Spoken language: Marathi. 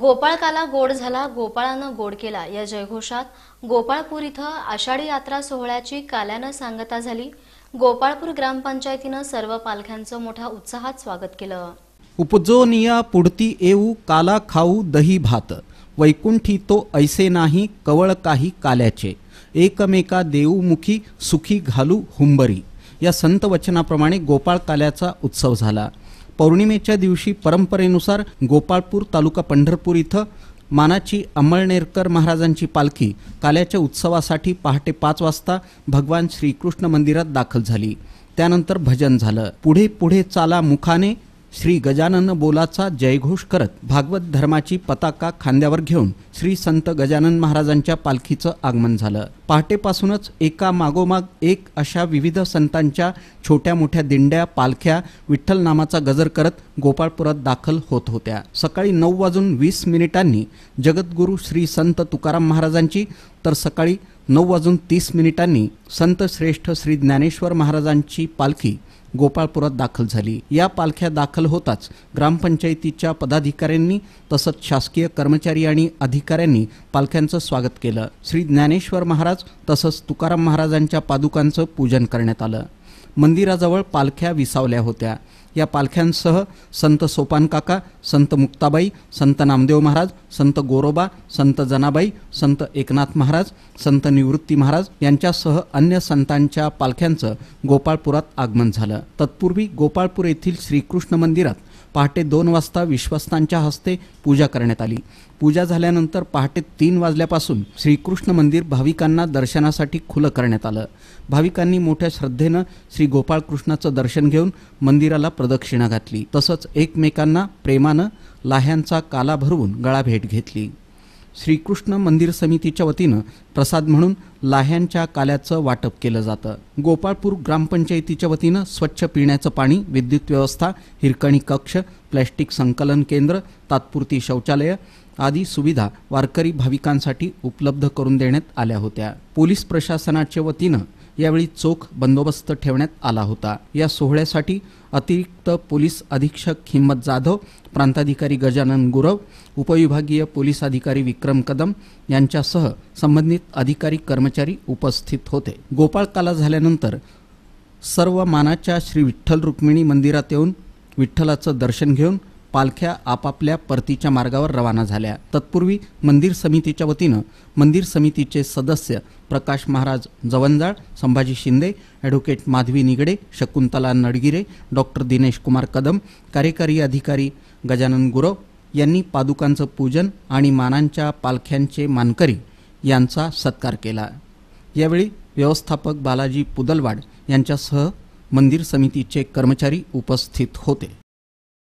गोपाळकाला गोड झाला गोपाळानं गोड केला या जयघोषात गोपाळपूर इथं आषाढी यात्रा सोहळ्याची काल्यानं सांगता झाली गोपाळपूर ग्रामपंचायतीनं सर्व पालख्यांचं मोठ्या उत्साहात स्वागत केलं उपजोनिया पुडती येऊ काला खाऊ दही भात वैकुंठी तो ऐसे नाही कवळ काही काल्याचे एकमेका देऊमुखी सुखी घालू हुंबरी या संत वचनाप्रमाणे गोपाळ काल्याचा उत्सव झाला पौर्णिमेच्या दिवशी परंपरेनुसार गोपाळपूर तालुका पंढरपूर इथं मानाची अमळनेरकर महाराजांची पालखी काल्याच्या उत्सवासाठी पहाटे पाच वाजता भगवान श्रीकृष्ण मंदिरात दाखल झाली त्यानंतर भजन झालं पुढे पुढे चाला मुखाने श्री गजानन बोलाचा जयघोष करत भागवत धर्माची पताका खांद्यावर घेऊन श्री संत गजानन महाराजांच्या पालखीचं आगमन झालं पहाटेपासूनच एका मागोमाग एक अशा विविध संतांच्या छोट्या मोठ्या दिंड्या पालख्या विठ्ठल नामाचा गजर करत गोपाळपुरात दाखल होत होत्या सकाळी नऊ वाजून वीस मिनिटांनी जगद्गुरु श्री संत तुकाराम महाराजांची तर सकाळी नऊ वाजून तीस मिनिटांनी संत श्रेष्ठ श्री ज्ञानेश्वर महाराजांची पालखी गोपाळपुरात दाखल झाली या पालख्या दाखल होताच ग्रामपंचायतीच्या पदाधिकाऱ्यांनी तसंच शासकीय कर्मचारी आणि अधिकाऱ्यांनी पालख्यांचं स्वागत केलं श्री ज्ञानेश्वर महाराज तसंच तुकाराम महाराजांच्या पादुकांचं पूजन करण्यात आलं मंदिराजवळ पालख्या विसावल्या होत्या या पालख्यांसह संत सोपान काका संत मुक्ताबाई संत नामदेव महाराज संत गोरोबा संत जनाबाई संत एकनाथ महाराज संत निवृत्ती महाराज यांच्यासह अन्य संतांच्या पालख्यांचं गोपाळपुरात आगमन झालं तत्पूर्वी गोपाळपूर येथील श्रीकृष्ण मंदिरात पहाटे दोन वाजता विश्वस्तांच्या हस्ते पूजा करण्यात आली पूजा झाल्यानंतर पहाटे तीन वाजल्यापासून श्रीकृष्ण मंदिर भाविकांना दर्शनासाठी खुलं करण्यात आलं भाविकांनी मोठ्या श्रद्धेनं श्री गोपाळकृष्णाचं दर्शन घेऊन मंदिराला प्रदक्षिणा घातली तसंच एकमेकांना प्रेमानं लाह्यांचा काला भरवून भेट घेतली श्रीकृष्ण मंदिर समितीच्या वतीनं प्रसाद म्हणून लाह्यांच्या काल्याचं वाटप केलं जातं गोपाळपूर ग्रामपंचायतीच्या वतीनं स्वच्छ पिण्याचं पाणी विद्युत व्यवस्था हिरकणी कक्ष प्लॅस्टिक संकलन केंद्र तात्पुरती शौचालय आदी सुविधा वारकरी भाविकांसाठी उपलब्ध करून देण्यात आल्या होत्या पोलीस प्रशासनाच्या वतीनं यावेळी चोख बंदोबस्त ठेवण्यात आला होता या सोहळ्यासाठी अतिरिक्त पोलीस अधीक्षक हिम्मत जाधव प्रांताधिकारी गजानन गुरव उपविभागीय पोलीस अधिकारी विक्रम कदम यांच्यासह संबंधित अधिकारी कर्मचारी उपस्थित होते गोपाळ काला झाल्यानंतर सर्व मानाच्या श्री विठ्ठल रुक्मिणी मंदिरात येऊन विठ्ठलाचं दर्शन घेऊन पालख्या आपापल्या परतीच्या मार्गावर रवाना झाल्या तत्पूर्वी मंदिर समितीच्या वतीनं मंदिर समितीचे सदस्य प्रकाश महाराज जवंजाळ संभाजी शिंदे ॲडव्होकेट माधवी निगडे शकुंतला नडगिरे डॉक्टर दिनेश कुमार कदम कार्यकारी अधिकारी गजानन गुरव यांनी पादुकांचं पूजन आणि मानांच्या पालख्यांचे मानकरी यांचा सत्कार केला यावेळी व्यवस्थापक बालाजी पुदलवाड यांच्यासह मंदिर समितीचे कर्मचारी उपस्थित होते